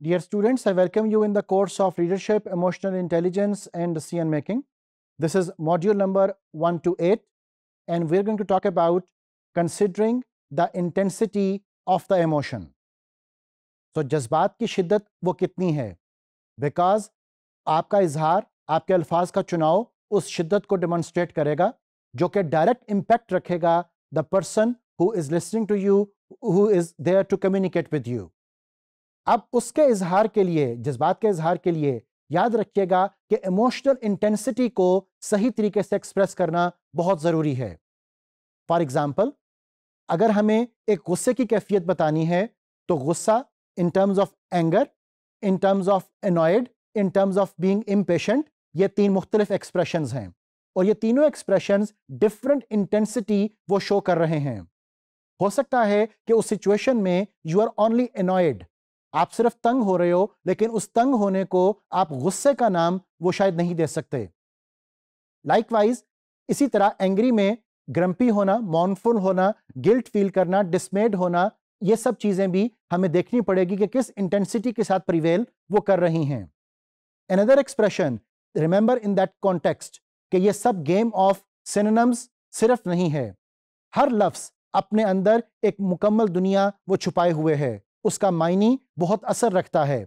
Dear students, I welcome you in the course of Leadership, Emotional Intelligence and Decision Making. This is module number 1 to 8 and we're going to talk about considering the intensity of the emotion. So जज्बात ki shiddat wo kitni hai? Because आपका izhar, आपके alfaz ka chunao us shiddat ko demonstrate karega jo ke direct impact rakhega the person who is listening to you, who is there to communicate with you. अब उसके इजहार के लिए जज्बात के इजहार के लिए याद रखिएगा कि इमोशनल इंटेंसिटी को सही तरीके से एक्सप्रेस करना बहुत ज़रूरी है फॉर एग्ज़ाम्पल अगर हमें एक गुस्से की कैफियत बतानी है तो गुस्सा in terms of anger in terms of annoyed in terms of being impatient ये तीन मुख्तलिफ एक्सप्रेशन हैं और ये तीनों एक्सप्रेशन डिफरेंट इंटेंसिटी वो शो कर रहे हैं हो सकता है कि उस सिचुएशन में यू आर ऑनली एनॉयड आप सिर्फ तंग हो रहे हो लेकिन उस तंग होने को आप गुस्से का नाम वो शायद नहीं दे सकते लाइकवाइज इसी तरह एंग्री में ग्रंपी होना मॉनफुल होना गिल्ट फील करना डिसमेड होना ये सब चीज़ें भी हमें देखनी पड़ेगी कि किस इंटेंसिटी के साथ प्रिवेल वो कर रही हैं another expression remember in that context कि ये सब गेम ऑफ सिनेम्स सिर्फ नहीं है हर लफ्स अपने अंदर एक मुकम्मल दुनिया वो छुपाए हुए है उसका मायनी बहुत असर रखता है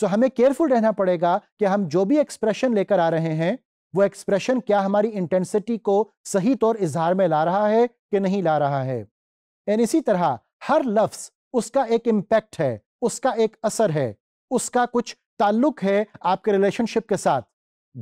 सो so, हमें केयरफुल रहना पड़ेगा कि हम जो भी एक्सप्रेशन लेकर आ रहे हैं वो एक्सप्रेशन क्या हमारी इंटेंसिटी को सही तौर इजहार में ला रहा है कि नहीं ला रहा है एंड इसी तरह हर लफ्स उसका एक इम्पैक्ट है उसका एक असर है उसका कुछ ताल्लुक है आपके रिलेशनशिप के साथ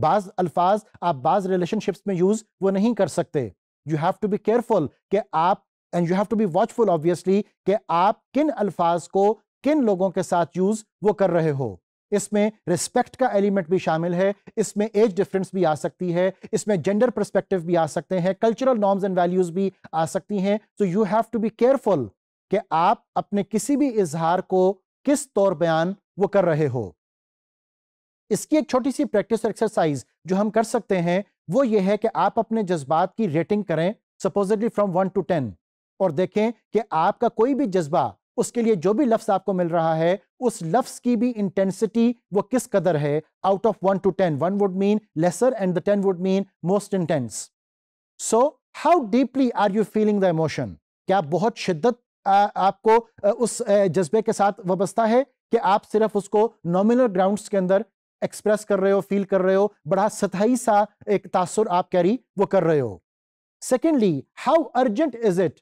बाज अल्फाज आप बाज रिलेशनशिप्स में यूज वो नहीं कर सकते you have to be careful कि आप and you have to be watchful obviously कि आप किन अल्फाज को किन लोगों के साथ यूज वो कर रहे हो इसमें रिस्पेक्ट का एलिमेंट भी शामिल है इसमें एज डिफरेंस भी आ सकती है इसमें जेंडर परस्पेक्टिव भी आ सकते हैं कल्चरल नॉर्म्स एंड वैल्यूज भी आ सकती हैं so you have to be careful कि आप अपने किसी भी इजहार को किस तौर बयान वो कर रहे हो इसकी एक छोटी सी प्रैक्टिस और एक्सरसाइज जो हम कर सकते हैं वो ये है कि आप अपने जज्बात की रेटिंग करें supposedly from one to ten और देखें कि आपका कोई भी जज्बा उसके लिए जो भी लफ्ज़ आपको मिल रहा है उस लफ्ज़ की भी इंटेंसिटी वो किस कदर है out of one to ten one would mean lesser and the ten would mean most intense so how deeply are you feeling the emotion क्या बहुत शिद्दत आपको उस जज्बे के साथ वाबस्ता है कि आप सिर्फ उसको नॉमिनल ग्राउंड्स के अंदर एक्सप्रेस कर रहे हो फील कर रहे हो बड़ा सतही सा एक तासुर आप कैरी वो कर रहे हो secondly how urgent is it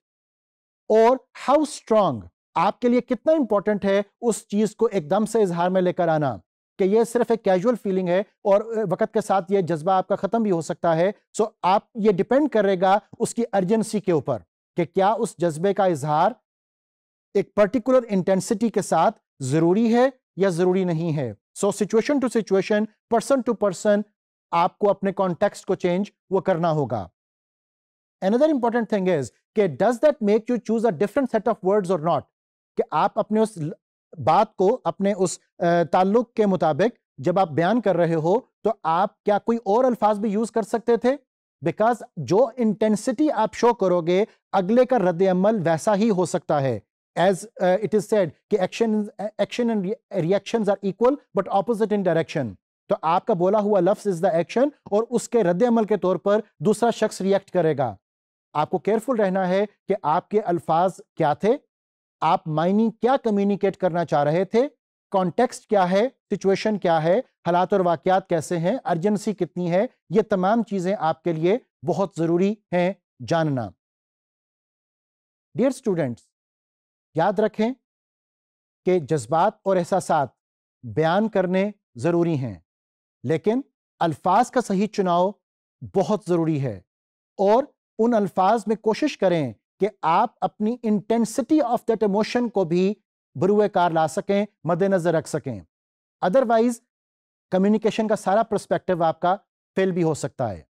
और हाउ स्ट्रांग आपके लिए कितना इंपॉर्टेंट है उस चीज को एकदम से इजहार में लेकर आना कि ये सिर्फ एक कैजुअल फीलिंग है और वक्त के साथ ये जज्बा आपका ख़त्म भी हो सकता है सो आप ये डिपेंड करेगा उसकी अर्जेंसी के ऊपर कि क्या उस जज्बे का इजहार एक पर्टिकुलर इंटेंसिटी के साथ ज़रूरी है या ज़रूरी नहीं है so situation to situation person to person आपको अपने कॉन्टेक्स्ट को चेंज वो करना होगा अनदर इंपॉर्टेंट थिंग इज कि does that make you choose a different set of words और नॉट कि आप अपने उस बात को अपने उस ताल्लुक के मुताबिक जब आप बयान कर रहे हो तो आप क्या कोई और अल्फाज भी यूज कर सकते थे बिकॉज जो इंटेंसिटी आप शो करोगे अगले का रद्द अमल वैसा ही हो सकता है एज इट इज सेड कि action action and reaction are equal but opposite in direction तो आपका बोला हुआ लफ्ज इज द एक्शन और उसके रद्द अमल के तौर पर दूसरा शख्स रिएक्ट करेगा आपको केयरफुल रहना है कि आपके अल्फाज क्या थे आप माइनिंग क्या कम्युनिकेट करना चाह रहे थे कॉन्टेक्स्ट क्या है सिचुएशन क्या है हालात और वाकयात कैसे हैं अर्जेंसी कितनी है ये तमाम चीज़ें आपके लिए बहुत ज़रूरी हैं जानना डियर स्टूडेंट्स याद रखें कि जज्बात और एहसास बयान करने ज़रूरी हैं लेकिन अल्फाज का सही चुनाव बहुत ज़रूरी है और उन अल्फाज में कोशिश करें कि आप अपनी इंटेंसिटी ऑफ दैट इमोशन को भी बरूए कार ला सकें मद्देनजर रख सकें अदरवाइज कम्युनिकेशन का सारा प्रस्पेक्टिव आपका फेल भी हो सकता है